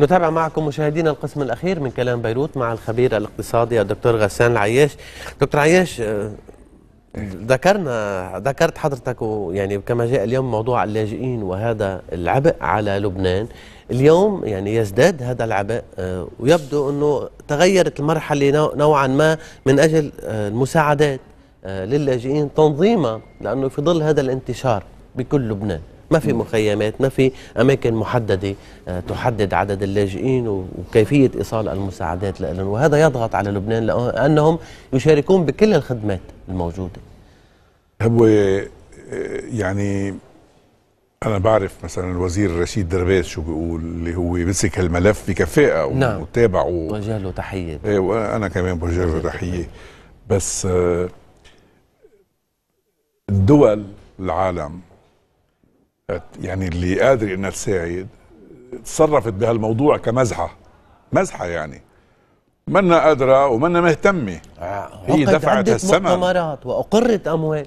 نتابع معكم مشاهدينا القسم الاخير من كلام بيروت مع الخبير الاقتصادي الدكتور غسان العياش دكتور عياش آه، ذكرنا ذكرت حضرتك يعني كما جاء اليوم موضوع اللاجئين وهذا العبء على لبنان اليوم يعني يزداد هذا العبء آه، ويبدو انه تغيرت المرحله نوعا ما من اجل آه، المساعدات للاجئين تنظيمها لانه في ظل هذا الانتشار بكل لبنان ما في مخيمات ما في أماكن محددة آه، تحدد عدد اللاجئين وكيفية إيصال المساعدات لهم وهذا يضغط على لبنان لأنهم يشاركون بكل الخدمات الموجودة هو آه، يعني أنا بعرف مثلا الوزير رشيد درباس شو بيقول اللي هو بيمسك هالملف بكفاءة نعم وتابع بوجه له تحية إيه وأنا كمان بوجه له تحية بس الدول آه، العالم يعني اللي قادر انها تساعد تصرفت بهالموضوع كمزحه مزحه يعني منا قادره ومنا مهتمه آه. هي دفعت السماء مؤتمرات واقرت اموال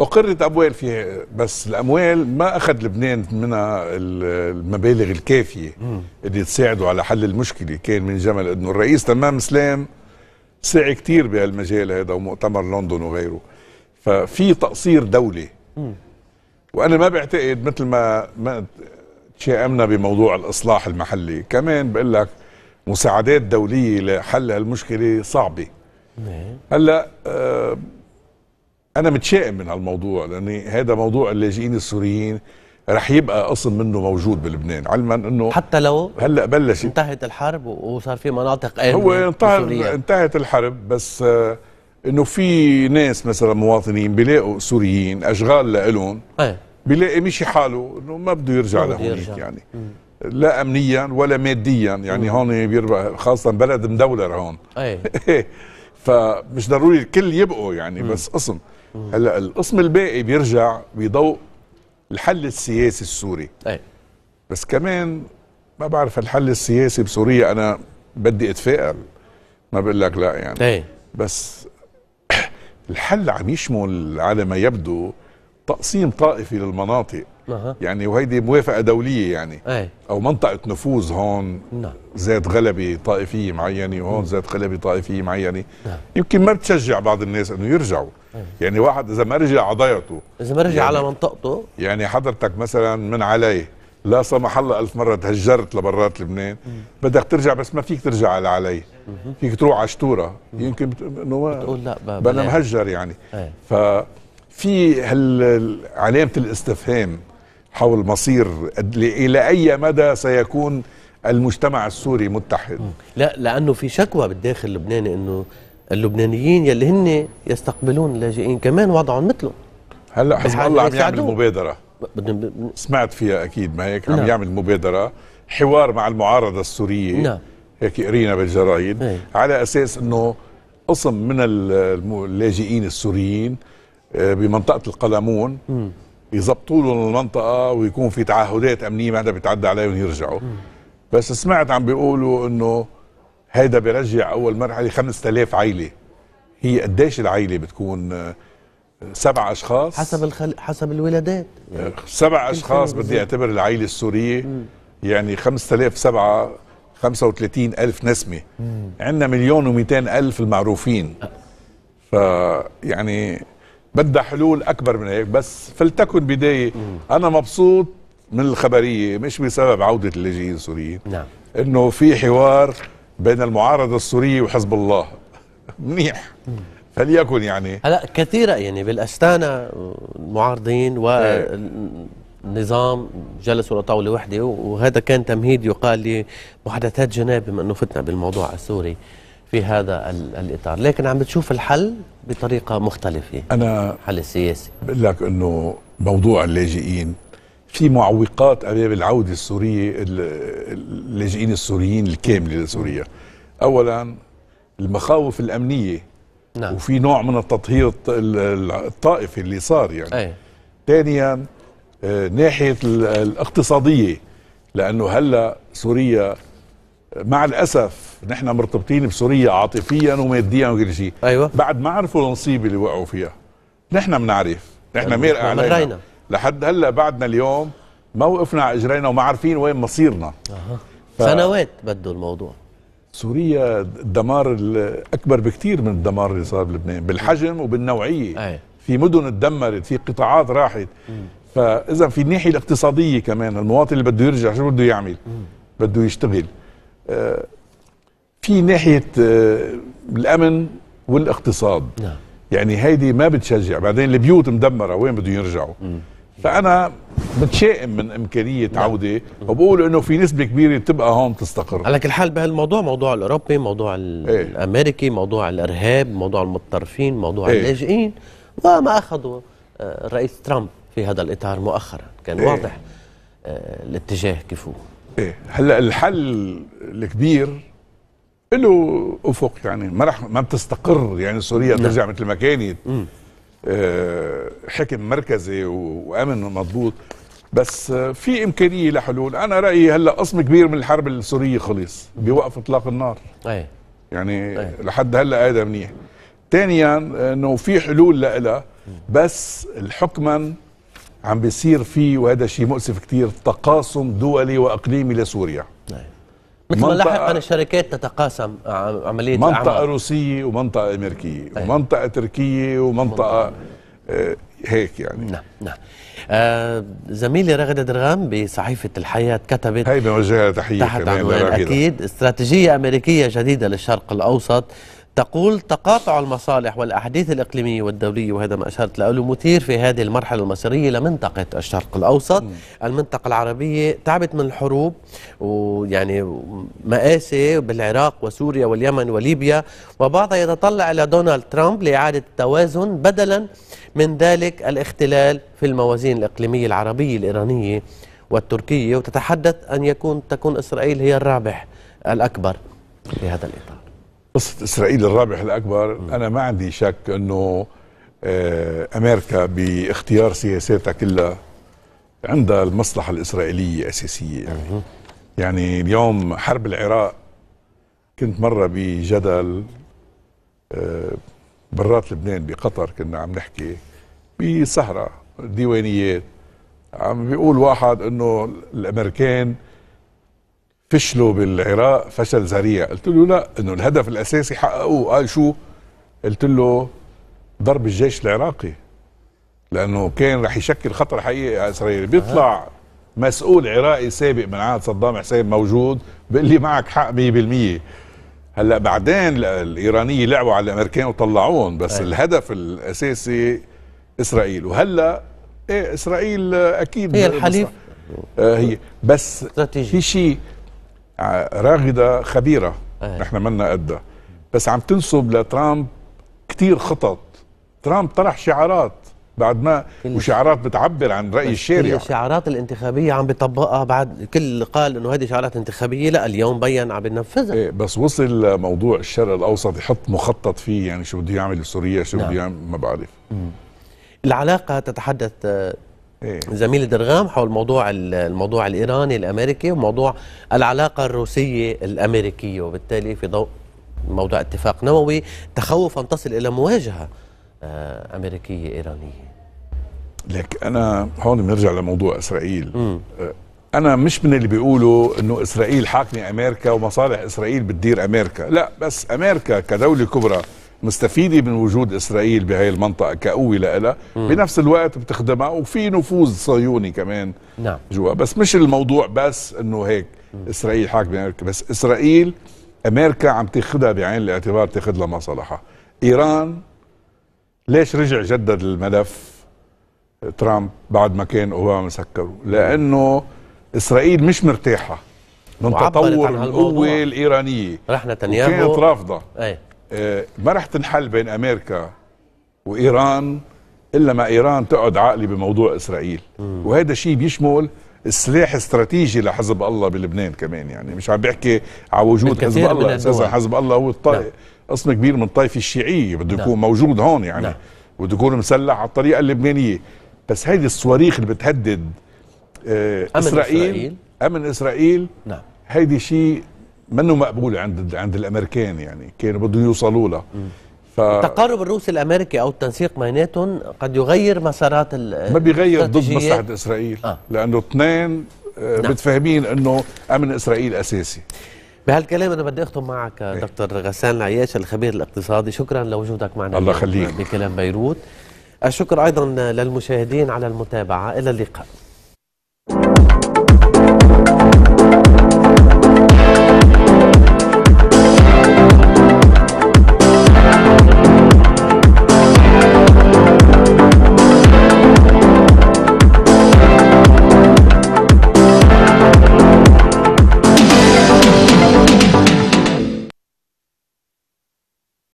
اقرت اموال فيها بس الاموال ما اخذ لبنان منها المبالغ الكافيه مم. اللي تساعده على حل المشكله كان من جمل انه الرئيس تمام سلام سعي كثير بهالمجال هذا ومؤتمر لندن وغيره ففي تقصير دولي مم. وانا ما بعتقد مثل ما ما تشائمنا بموضوع الاصلاح المحلي كمان بقول لك مساعدات دوليه لحل هالمشكله صعبه نعم. هلا آه، انا متشائم من هالموضوع لاني هذا موضوع اللاجئين السوريين رح يبقى قسم منه موجود بلبنان علما انه حتى لو هلا بلشت انتهت الحرب وصار في مناطق امنه هو انتهت انتهت الحرب بس آه انه في ناس مثلا مواطنين بيلاقوا سوريين اشغال لهم ايه بيلاقي مشي حاله انه ما بده يرجع لهونيك يعني مم. لا امنيا ولا ماديا يعني هون بيربح خاصه بلد مدولر هون ايه فمش ضروري الكل يبقوا يعني مم. بس قسم هلا القسم الباقي بيرجع بضوء الحل السياسي السوري أي. بس كمان ما بعرف الحل السياسي بسوريا انا بدي اتفائل ما بقول لك لا يعني أي. بس الحل عم يشمل على ما يبدو تقسيم طائفي للمناطق أه. يعني وهيدي موافقه دوليه يعني أي. او منطقه نفوذ هون نعم. ذات غلبه طائفيه معينه وهون ذات غلبه طائفيه معينه نعم. يمكن ما بتشجع بعض الناس انه يرجعوا أي. يعني واحد اذا ما رجع على ضيعته اذا ما رجع يعني على منطقته يعني حضرتك مثلا من علي لا سمح الله ألف مرة تهجرت لبرات لبنان بدك ترجع بس ما فيك ترجع على علي فيك تروح على شتورة يمكن بت... بتقول لا بنا مهجر يعني ايه. ففي هال... علامة الاستفهام حول مصير إلى أي مدى سيكون المجتمع السوري متحد لا لأنه في شكوى بالداخل اللبناني أنه اللبنانيين يلي هن يستقبلون اللاجئين كمان وضعهم مثلهم هلا حزب الله عم يعمل مبادره بدنا سمعت فيها اكيد ما هيك عم نعم. يعمل مبادره حوار مع المعارضه السوريه نعم هيك قرينا بالجرايد إيه. على اساس انه قسم من اللاجئين السوريين آه، بمنطقه القلمون يضبطوا لهم المنطقه ويكون في تعهدات امنيه ما حدا بيتعدى عليهم يرجعوا مم. بس سمعت عم بيقولوا انه هيدا بيرجع اول مرحله 5000 عائله هي قديش العائله بتكون آه، سبع اشخاص حسب الخل... حسب الولادات سبع اشخاص بدي اعتبر العائله السوريه مم. يعني 5007 35 ألف نسمة عندنا مليون و ألف المعروفين فيعني بدها حلول أكبر من هيك بس فلتكن بداية مم. أنا مبسوط من الخبرية مش بسبب عودة اللاجئين السوريين نعم إنه في حوار بين المعارضة السورية وحزب الله منيح مم. فليكن يعني هلا كثيره يعني بالاستانه المعارضين والنظام إيه. جلسوا على طاوله وحده وهذا كان تمهيد يقال لمحادثات جنيف بما انه فتنا بالموضوع السوري في هذا الاطار لكن عم بتشوف الحل بطريقه مختلفه انا حل السياسي بقول لك انه موضوع اللاجئين في معوقات امام العوده السوريه اللاجئين السوريين الكامله لسوريا اولا المخاوف الامنيه نعم. وفي نوع من التطهير الطائفي اللي صار يعني أي. ثانيا آه، ناحيه الاقتصاديه لانه هلا سوريا مع الاسف نحن مرتبطين بسوريا عاطفيا وماديا وكل شيء أيوة. بعد ما عرفوا المصيبه اللي وقعوا فيها نحن بنعرف نحن مير علينا لحد هلا بعدنا اليوم ما وقفنا على اجرينا وما عارفين وين مصيرنا أه. ف... سنوات بده الموضوع سوريا الدمار اكبر بكثير من الدمار اللي صار بلبنان بالحجم وبالنوعيه أي. في مدن تدمرت في قطاعات راحت فاذا في الناحيه الاقتصاديه كمان المواطن اللي بده يرجع شو بده يعمل بده يشتغل آه، في ناحيه آه، الامن والاقتصاد نعم. يعني هيدي ما بتشجع بعدين البيوت مدمره وين بده يرجعوا فانا متشائم من امكانيه نعم. عوده وبقول انه في نسبه كبيره بتبقى هون تستقر على كل حال بهالموضوع موضوع الاوروبي موضوع إيه. الامريكي موضوع الارهاب موضوع المتطرفين موضوع ايه؟ اللاجئين وما اخذوا آه، الرئيس ترامب في هذا الاطار مؤخرا كان ايه؟ واضح آه، الاتجاه كيف هو ايه هلا الحل الكبير له افق يعني ما رح ما بتستقر يعني سوريا نعم. ترجع مثل ما كانت آه، حكم مركزي وامن مضبوط بس آه، في امكانيه لحلول انا رايي هلا قسم كبير من الحرب السوريه خلص بوقف اطلاق النار أي. يعني أي. لحد هلا هذا منيح ثانيا آه، انه في حلول لها بس الحكما عم بيصير فيه وهذا شيء مؤسف كثير تقاسم دولي واقليمي لسوريا أي. مثل ما لاحقا الشركات تتقاسم عمليه منطقه الأعمال. روسيه ومنطقه امريكيه أيه. ومنطقه تركيه ومنطقه آه هيك يعني نعم نعم آه زميلي رغدة درغام بصحيفة الحياة كتبت هي بوجهها تحية تحت عنوان أكيد استراتيجية أمريكية جديدة للشرق الأوسط تقول تقاطع المصالح والأحداث الإقليمية والدولية وهذا ما أشرت له مثير في هذه المرحلة المصيرية لمنطقة الشرق الأوسط م. المنطقة العربية تعبت من الحروب ويعني مآسي بالعراق وسوريا واليمن وليبيا وبعضها يتطلع إلى دونالد ترامب لإعادة التوازن بدلا من ذلك الاختلال في الموازين الإقليمية العربية الإيرانية والتركية وتتحدث أن يكون تكون إسرائيل هي الرابح الأكبر في هذا الإطار قصة إسرائيل الرابح الأكبر م. أنا ما عندي شك أنه آه، أمريكا باختيار سياساتها كلها عندها المصلحة الإسرائيلية أساسية يعني, م. يعني اليوم حرب العراق كنت مرة بجدل برات آه، لبنان بقطر كنا عم نحكي بسهرة ديوانيات عم بيقول واحد انه الامريكان فشلوا بالعراق فشل ذريع قلت له لا انه الهدف الاساسي حققوه قال شو قلت له ضرب الجيش العراقي لانه كان رح يشكل خطر حقيقي على اسرائيل بيطلع مسؤول عراقي سابق من عهد صدام حسين موجود بيقول لي معك حق 100% هلا بعدين الايرانيه لعبوا على الامريكان وطلعوهم بس أي. الهدف الاساسي اسرائيل وهلا ايه اسرائيل اكيد هي الحليف آه هي بس في شيء راغده خبيره أيه. نحن منا قدها بس عم تنسب لترامب كثير خطط ترامب طرح شعارات بعد ما وشعارات بتعبر عن راي الشارع كل الشعارات الانتخابيه عم بيطبقها بعد كل قال انه هذه شعارات انتخابيه لا اليوم بين عم بنفذها ايه بس وصل موضوع الشرق الاوسط يحط مخطط فيه يعني شو بده يعمل سوريا شو نعم. بده نعم. يعمل ما بعرف العلاقه تتحدث آه، إيه؟ زميلي درغام حول موضوع الموضوع الايراني الامريكي وموضوع العلاقه الروسيه الامريكيه وبالتالي في ضوء موضوع اتفاق نووي تخوف ان تصل الى مواجهه آه، امريكيه ايرانيه لك انا هون بنرجع لموضوع اسرائيل م. آه، انا مش من اللي بيقولوا انه اسرائيل حاكمه امريكا ومصالح اسرائيل بتدير امريكا لا بس امريكا كدوله كبرى مستفيده من وجود اسرائيل بهي المنطقه كقوه لها بنفس الوقت بتخدمها وفي نفوذ صهيوني كمان نعم جوا بس مش الموضوع بس انه هيك اسرائيل حاكمه امريكا بس اسرائيل امريكا عم تاخذها بعين الاعتبار تاخذ لها مصالحها ايران ليش رجع جدد الملف ترامب بعد ما كان اوباما مسكره لانه اسرائيل مش مرتاحه من تطور القوه الايرانيه رحنا نتنياهو كانت رافضه ايه إيه، ما رح تنحل بين امريكا وايران الا ما ايران تقعد عقلي بموضوع اسرائيل وهذا الشيء بيشمل السلاح استراتيجي لحزب الله بلبنان كمان يعني مش عم بحكي على وجود حزب الله اساسا حزب الله هو الطائف نعم. قسم كبير من الطائفه الشيعيه بده نعم. يكون موجود هون يعني نعم. بده يكون مسلح على الطريقه اللبنانيه بس هذه الصواريخ اللي بتهدد آه أمن إسرائيل, اسرائيل امن اسرائيل نعم هيدي شيء منه مقبول عند عند الامريكان يعني كانوا بدهم يوصلوا له ف... التقارب الروسي الامريكي او التنسيق بيناتهم قد يغير مسارات ال ما بيغير ضد مصلحه اسرائيل آه. لانه اثنين آه، نعم. متفاهمين انه امن اسرائيل اساسي بهالكلام انا بدي اختم معك إيه. دكتور غسان العياش الخبير الاقتصادي شكرا لوجودك معنا الله خليك بكلام بيروت الشكر ايضا للمشاهدين على المتابعه الى اللقاء